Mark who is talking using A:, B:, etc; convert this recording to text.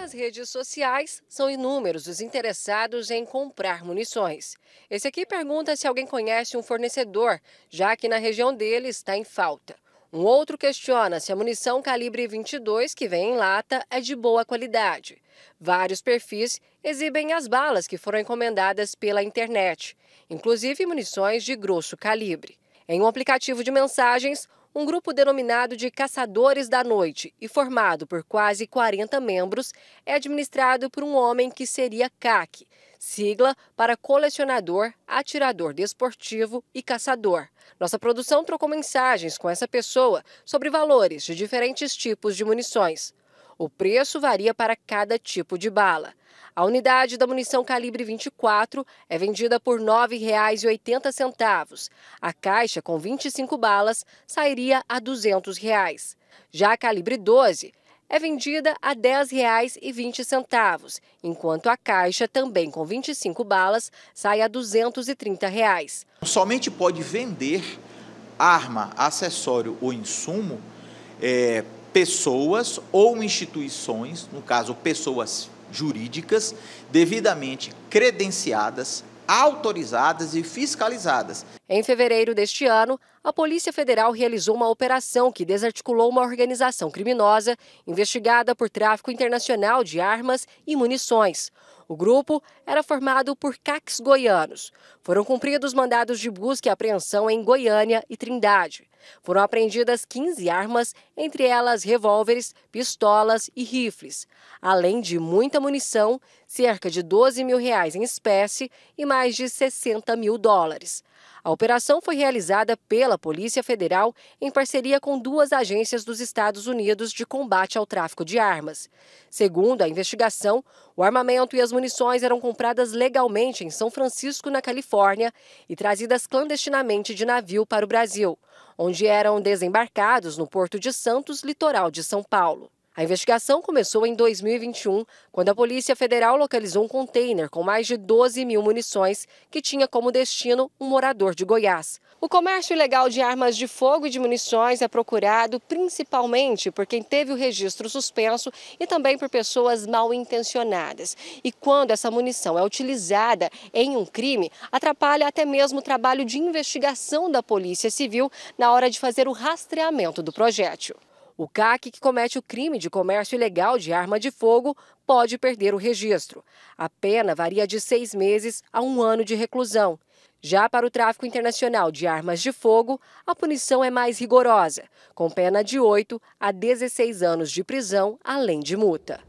A: nas redes sociais, são inúmeros os interessados em comprar munições. Esse aqui pergunta se alguém conhece um fornecedor, já que na região dele está em falta. Um outro questiona se a munição calibre 22 que vem em lata é de boa qualidade. Vários perfis exibem as balas que foram encomendadas pela internet, inclusive munições de grosso calibre. Em um aplicativo de mensagens, um grupo denominado de Caçadores da Noite e formado por quase 40 membros, é administrado por um homem que seria CAC, sigla para colecionador, atirador desportivo e caçador. Nossa produção trocou mensagens com essa pessoa sobre valores de diferentes tipos de munições. O preço varia para cada tipo de bala. A unidade da munição calibre 24 é vendida por R$ 9,80. A caixa com 25 balas sairia a R$ 200. Reais. Já a calibre 12 é vendida a R$ 10,20, enquanto a caixa, também com 25 balas, sai a R$ 230. Reais.
B: Somente pode vender arma, acessório ou insumo é, pessoas ou instituições, no caso, pessoas jurídicas, devidamente credenciadas, autorizadas e fiscalizadas.
A: Em fevereiro deste ano, a Polícia Federal realizou uma operação que desarticulou uma organização criminosa investigada por tráfico internacional de armas e munições. O grupo era formado por CACs goianos. Foram cumpridos mandados de busca e apreensão em Goiânia e Trindade. Foram apreendidas 15 armas, entre elas revólveres, pistolas e rifles, além de muita munição, cerca de 12 mil reais em espécie e mais de 60 mil dólares. A operação foi realizada pela Polícia Federal em parceria com duas agências dos Estados Unidos de combate ao tráfico de armas. Segundo a investigação, o armamento e as munições eram compradas legalmente em São Francisco, na Califórnia, e trazidas clandestinamente de navio para o Brasil, onde eram desembarcados no Porto de Santos, litoral de São Paulo. A investigação começou em 2021, quando a Polícia Federal localizou um container com mais de 12 mil munições que tinha como destino um morador de Goiás. O comércio ilegal de armas de fogo e de munições é procurado principalmente por quem teve o registro suspenso e também por pessoas mal intencionadas. E quando essa munição é utilizada em um crime, atrapalha até mesmo o trabalho de investigação da Polícia Civil na hora de fazer o rastreamento do projétil. O CAC que comete o crime de comércio ilegal de arma de fogo pode perder o registro. A pena varia de seis meses a um ano de reclusão. Já para o tráfico internacional de armas de fogo, a punição é mais rigorosa, com pena de 8 a 16 anos de prisão, além de multa.